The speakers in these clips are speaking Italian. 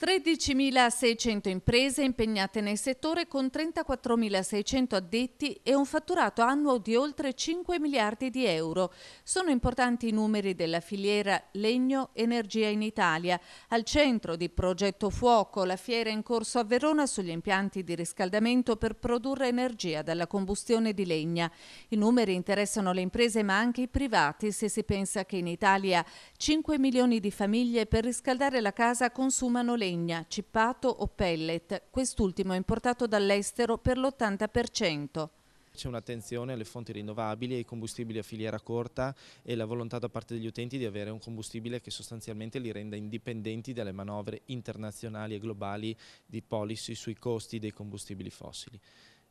13.600 imprese impegnate nel settore con 34.600 addetti e un fatturato annuo di oltre 5 miliardi di euro. Sono importanti i numeri della filiera legno-energia in Italia. Al centro di Progetto Fuoco, la fiera in corso a Verona sugli impianti di riscaldamento per produrre energia dalla combustione di legna. I numeri interessano le imprese ma anche i privati se si pensa che in Italia 5 milioni di famiglie per riscaldare la casa consumano legna legna, cippato o pellet, quest'ultimo è importato dall'estero per l'80%. C'è un'attenzione alle fonti rinnovabili, ai combustibili a filiera corta e la volontà da parte degli utenti di avere un combustibile che sostanzialmente li renda indipendenti dalle manovre internazionali e globali di policy sui costi dei combustibili fossili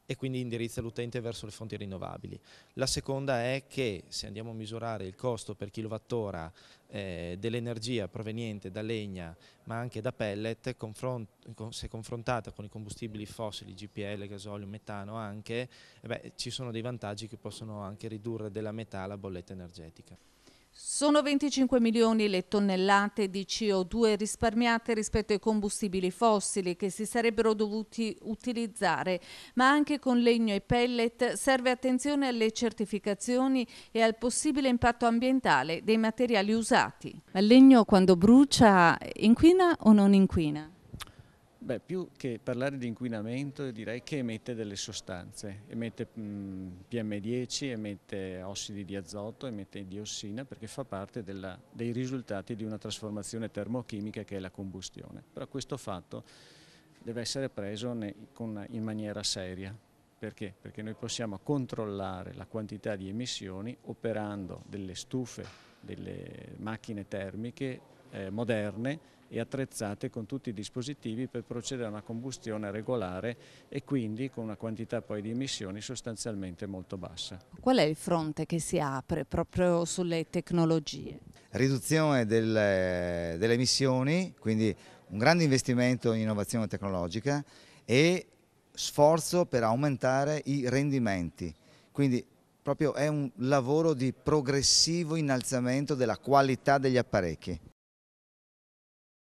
e quindi indirizza l'utente verso le fonti rinnovabili. La seconda è che se andiamo a misurare il costo per kilowattora eh, dell'energia proveniente da legna ma anche da pellet, confront se confrontata con i combustibili fossili, GPL, gasolio, metano anche, eh beh, ci sono dei vantaggi che possono anche ridurre della metà la bolletta energetica. Sono 25 milioni le tonnellate di CO2 risparmiate rispetto ai combustibili fossili che si sarebbero dovuti utilizzare, ma anche con legno e pellet serve attenzione alle certificazioni e al possibile impatto ambientale dei materiali usati. Il legno quando brucia inquina o non inquina? Beh, più che parlare di inquinamento direi che emette delle sostanze, emette PM10, emette ossidi di azoto, emette diossina perché fa parte della, dei risultati di una trasformazione termochimica che è la combustione. Però questo fatto deve essere preso in maniera seria. Perché? Perché noi possiamo controllare la quantità di emissioni operando delle stufe, delle macchine termiche eh, moderne e attrezzate con tutti i dispositivi per procedere a una combustione regolare e quindi con una quantità poi di emissioni sostanzialmente molto bassa. Qual è il fronte che si apre proprio sulle tecnologie? Riduzione delle, delle emissioni, quindi un grande investimento in innovazione tecnologica e sforzo per aumentare i rendimenti. Quindi proprio è un lavoro di progressivo innalzamento della qualità degli apparecchi.